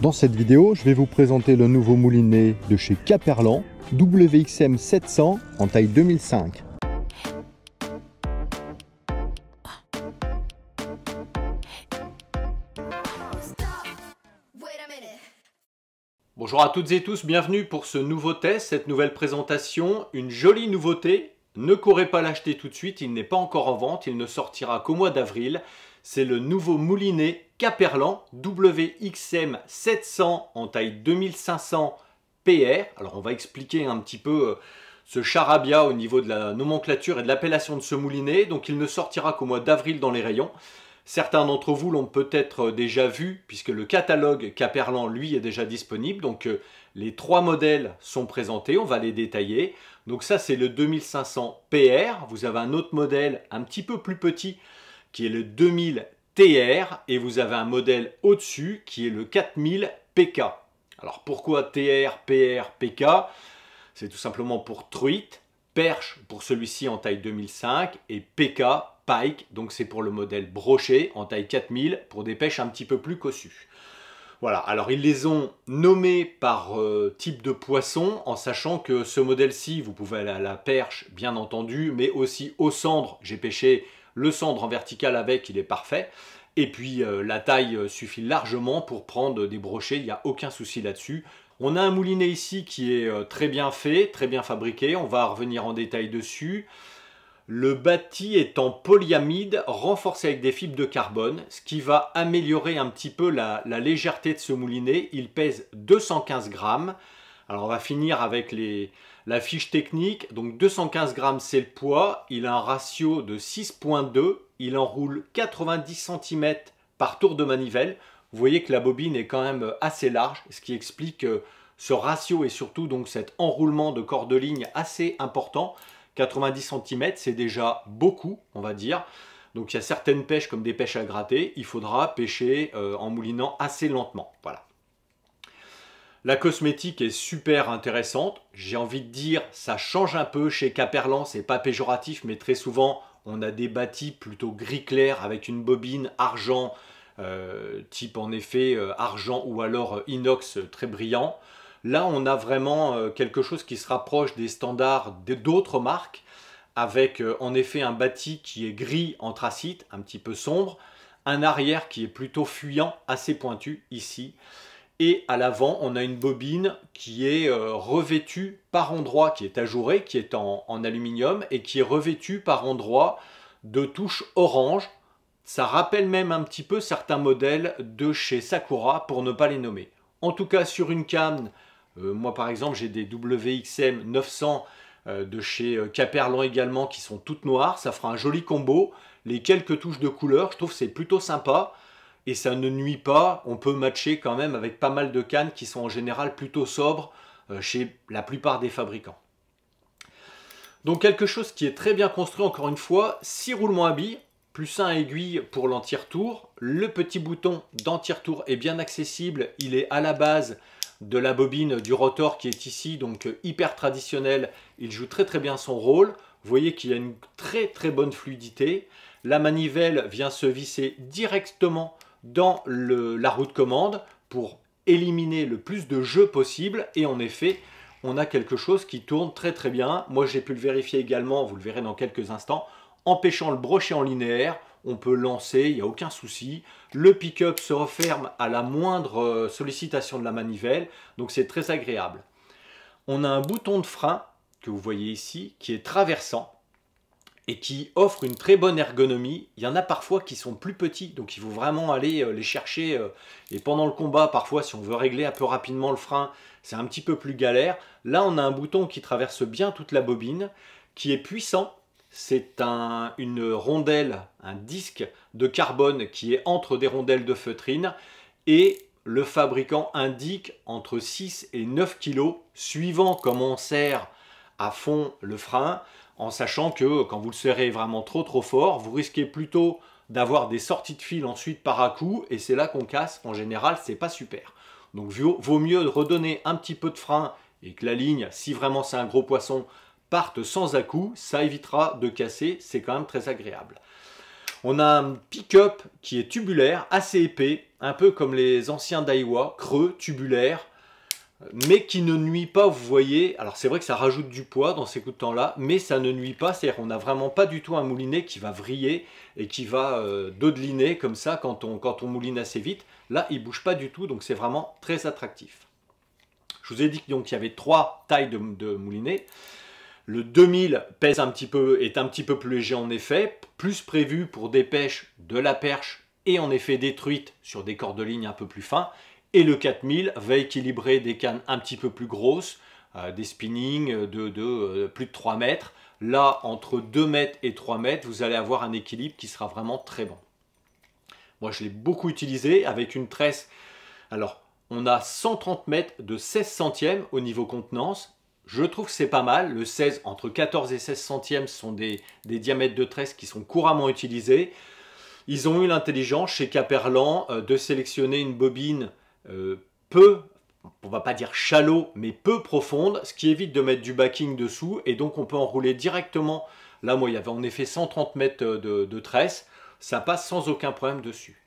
Dans cette vidéo, je vais vous présenter le nouveau moulinet de chez Caperlan WXM 700 en taille 2005. Bonjour à toutes et tous, bienvenue pour ce nouveau test, cette nouvelle présentation, une jolie nouveauté. Ne courez pas l'acheter tout de suite, il n'est pas encore en vente, il ne sortira qu'au mois d'avril c'est le nouveau moulinet Caperlan WXM 700 en taille 2500 PR. Alors on va expliquer un petit peu euh, ce charabia au niveau de la nomenclature et de l'appellation de ce moulinet. Donc il ne sortira qu'au mois d'avril dans les rayons. Certains d'entre vous l'ont peut-être euh, déjà vu puisque le catalogue Caperlan lui est déjà disponible. Donc euh, les trois modèles sont présentés, on va les détailler. Donc ça c'est le 2500 PR. Vous avez un autre modèle un petit peu plus petit qui est le 2000 TR et vous avez un modèle au-dessus qui est le 4000 PK. Alors pourquoi TR, PR, PK C'est tout simplement pour truite, perche pour celui-ci en taille 2005 et PK, pike, donc c'est pour le modèle brochet en taille 4000 pour des pêches un petit peu plus cossues. Voilà, alors ils les ont nommés par euh, type de poisson, en sachant que ce modèle-ci, vous pouvez aller à la perche, bien entendu, mais aussi au cendre. J'ai pêché le cendre en vertical avec, il est parfait. Et puis euh, la taille euh, suffit largement pour prendre des brochets, il n'y a aucun souci là-dessus. On a un moulinet ici qui est euh, très bien fait, très bien fabriqué, on va revenir en détail dessus. Le bâti est en polyamide renforcé avec des fibres de carbone, ce qui va améliorer un petit peu la, la légèreté de ce moulinet. Il pèse 215 grammes. Alors on va finir avec les, la fiche technique. Donc 215 grammes c'est le poids, il a un ratio de 6.2, il enroule 90 cm par tour de manivelle. Vous voyez que la bobine est quand même assez large, ce qui explique euh, ce ratio et surtout donc cet enroulement de corps de ligne assez important. 90 cm c'est déjà beaucoup on va dire. Donc il y a certaines pêches comme des pêches à gratter, il faudra pêcher euh, en moulinant assez lentement. Voilà. La cosmétique est super intéressante. J'ai envie de dire, ça change un peu chez Caperlan. C'est pas péjoratif, mais très souvent, on a des bâtis plutôt gris clair avec une bobine argent, euh, type en effet euh, argent ou alors euh, inox très brillant. Là, on a vraiment quelque chose qui se rapproche des standards d'autres marques, avec en effet un bâti qui est gris anthracite, un petit peu sombre, un arrière qui est plutôt fuyant, assez pointu ici. Et à l'avant, on a une bobine qui est euh, revêtue par endroit, qui est ajourée, qui est en, aluminium et qui est revêtue par endroit de touches orange. Ça rappelle même un petit peu certains modèles de chez Sakura pour ne pas les nommer. En tout cas, sur une canne, euh, moi par exemple, j'ai des WXM 900 euh, de chez Caperlan également qui sont toutes noires. Ça fera un joli combo. Les quelques touches de couleur, je trouve c'est plutôt sympa et ça ne nuit pas. On peut matcher quand même avec pas mal de cannes qui sont en général plutôt sobres euh, chez la plupart des fabricants. Donc quelque chose qui est très bien construit encore une fois, 6 roulements à billes, plus un aiguille pour l'entier tour Le petit bouton d'entier tour est bien accessible, il est à la base de la bobine du rotor qui est ici, donc euh, hyper traditionnel, il joue très très bien son rôle. Vous voyez qu'il y a une très très bonne fluidité. La manivelle vient se visser directement dans la roue de commande pour éliminer le plus de jeux possible et en effet on a quelque chose qui tourne très très bien. Moi j'ai pu le vérifier également, vous le verrez dans quelques instants, empêchant le brochet en linéaire, on peut lancer, il n'y a aucun souci. Le pick-up se referme à la moindre euh, sollicitation de la manivelle, donc c'est très agréable. On a un bouton de frein que vous voyez ici qui est traversant et qui offre une très bonne ergonomie. Il y en a parfois qui sont plus petits, donc il faut vraiment aller euh, les chercher. Euh, et pendant le combat, parfois, si on veut régler un peu rapidement le frein, c'est un petit peu plus galère. Là, on a un bouton qui traverse bien toute la bobine, qui est puissant. C'est une rondelle, un disque de carbone qui est entre des rondelles de feutrine. Et le fabricant indique entre 6 et 9 kg, suivant comment on serre à fond le frein en sachant que quand vous le serrez vraiment trop trop fort, vous risquez plutôt d'avoir des sorties de fil ensuite par à coup et c'est là qu'on casse. En général, c'est pas super. Donc vaut mieux redonner un petit peu de frein et que la ligne, si vraiment c'est un gros poisson, parte sans à coup. Ça évitera de casser, c'est quand même très agréable. On a un pick-up qui est tubulaire, assez épais, un peu comme les anciens Daiwa, creux, tubulaire, mais qui ne nuit pas, vous voyez. Alors c'est vrai que ça rajoute du poids dans ces coups de temps-là, mais ça ne nuit pas, c'est-à-dire qu'on n'a vraiment pas du tout un moulinet qui va vriller et qui va euh, dodeliner comme ça quand on, mouline assez vite. Là, il bouge pas du tout, donc c'est vraiment très attractif. Je vous ai dit qu'il y avait trois tailles de, moulinet. Le 2000 pèse un petit peu, est un petit peu plus léger en effet, plus prévu pour des pêches de la perche et en effet détruite sur des cordes de ligne un peu plus fines. Et le 4000 va équilibrer des cannes un petit peu plus grosses, euh, des spinning de, euh, plus de 3 mètres. Là, entre 2 mètres et 3 mètres, vous allez avoir un équilibre qui sera vraiment très bon. Moi, je l'ai beaucoup utilisé avec une tresse. Alors, on a 130 mètres de 16 centièmes au niveau contenance. Je trouve que c'est pas mal. Le 16, entre 14 et 16 centièmes, sont des, diamètres de tresse qui sont couramment utilisés. Ils ont eu l'intelligence chez Caperlan euh, de sélectionner une bobine euh, peu on va pas dire shallow, mais peu profonde, ce qui évite de mettre du backing dessous, et donc on peut enrouler directement. Là, moi, il y avait en effet 130 mètres euh, de, tresse, ça passe sans aucun problème dessus.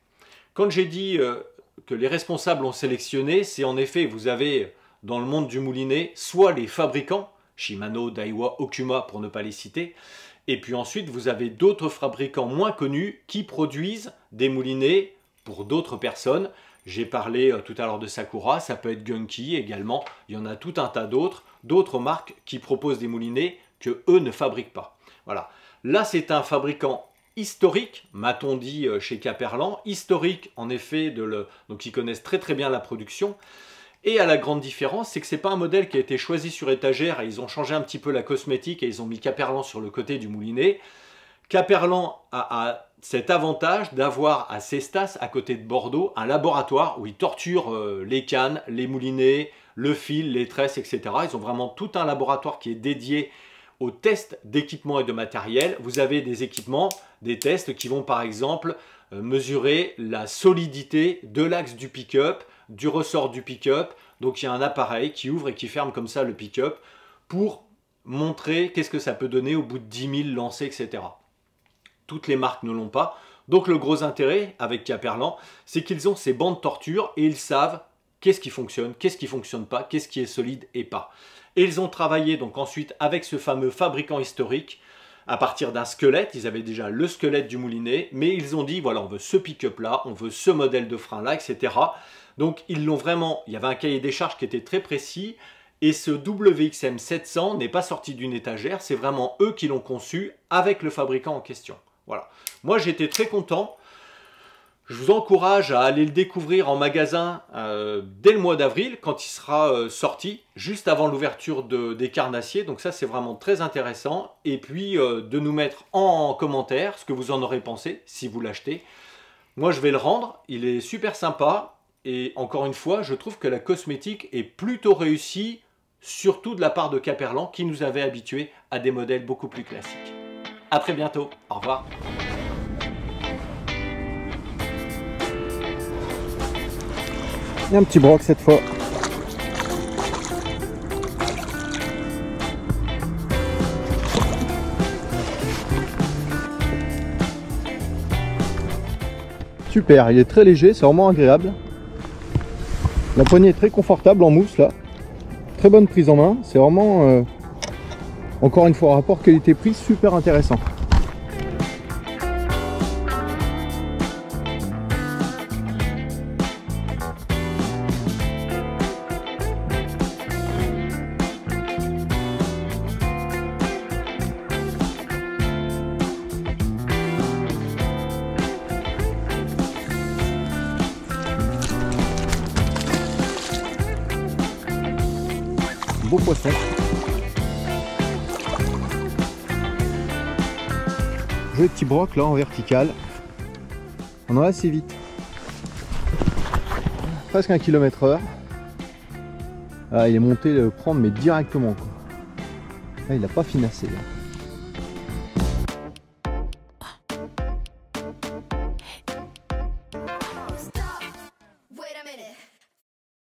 Quand j'ai dit euh, que les responsables ont sélectionné, c'est en effet, vous avez dans le monde du moulinet, soit les fabricants, Shimano, Daiwa, Okuma, pour ne pas les citer, et puis ensuite, vous avez d'autres fabricants moins connus qui produisent des moulinets pour d'autres personnes, j'ai parlé euh, tout à l'heure de Sakura, ça peut être Gunky également. Il y en a tout un tas d'autres, d'autres marques qui proposent des moulinets que eux ne fabriquent pas. Voilà. Là, c'est un fabricant historique, m'a-t-on dit euh, chez Caperlan, historique en effet, de donc ils connaissent très très bien la production. Et à la grande différence, c'est que ce n'est pas un modèle qui a été choisi sur étagère et ils ont changé un petit peu la cosmétique et ils ont mis Caperlan sur le côté du moulinet. Caperlan a, cet avantage d'avoir à Cestas, à côté de Bordeaux, un laboratoire où ils torturent euh, les cannes, les moulinets, le fil, les tresses, etc. Ils ont vraiment tout un laboratoire qui est dédié aux tests d'équipement et de matériel. Vous avez des équipements, des tests qui vont par exemple euh, mesurer la solidité de l'axe du pick-up, du ressort du pick-up. Donc il y a un appareil qui ouvre et qui ferme comme ça le pick-up pour montrer qu'est-ce que ça peut donner au bout de 10 000 lancers, etc toutes les marques ne l'ont pas. Donc le gros intérêt avec Caperlan, c'est qu'ils ont ces bandes torture et ils savent qu'est-ce qui fonctionne, qu'est-ce qui fonctionne pas, qu'est-ce qui est solide et pas. Et ils ont travaillé donc ensuite avec ce fameux fabricant historique à partir d'un squelette, ils avaient déjà le squelette du moulinet, mais ils ont dit voilà on veut ce pick-up là, on veut ce modèle de frein là, etc. Donc ils l'ont vraiment, il y avait un cahier des charges qui était très précis, et ce WXM 700 n'est pas sorti d'une étagère, c'est vraiment eux qui l'ont conçu avec le fabricant en question. Voilà. Moi, j'étais très content. Je vous encourage à aller le découvrir en magasin euh, dès le mois d'avril, quand il sera euh, sorti, juste avant l'ouverture de, des carnassiers. Donc ça, c'est vraiment très intéressant. Et puis, euh, de nous mettre en commentaire ce que vous en aurez pensé, si vous l'achetez. Moi, je vais le rendre. Il est super sympa. Et encore une fois, je trouve que la cosmétique est plutôt réussie, surtout de la part de Caperlan, qui nous avait habitués à des modèles beaucoup plus classiques à très bientôt. Au revoir. a un petit broc cette fois. Super, il est très léger, c'est vraiment agréable. La poignée est très confortable en mousse là. Très bonne prise en main, c'est vraiment euh, encore une fois, rapport qualité-prix super intéressant. beau poisson. le petit broc là en vertical. On en a assez vite. Presque un kilomètre heure. Ah, il est monté le prendre mais directement quoi. Ah, il n'a pas financé là.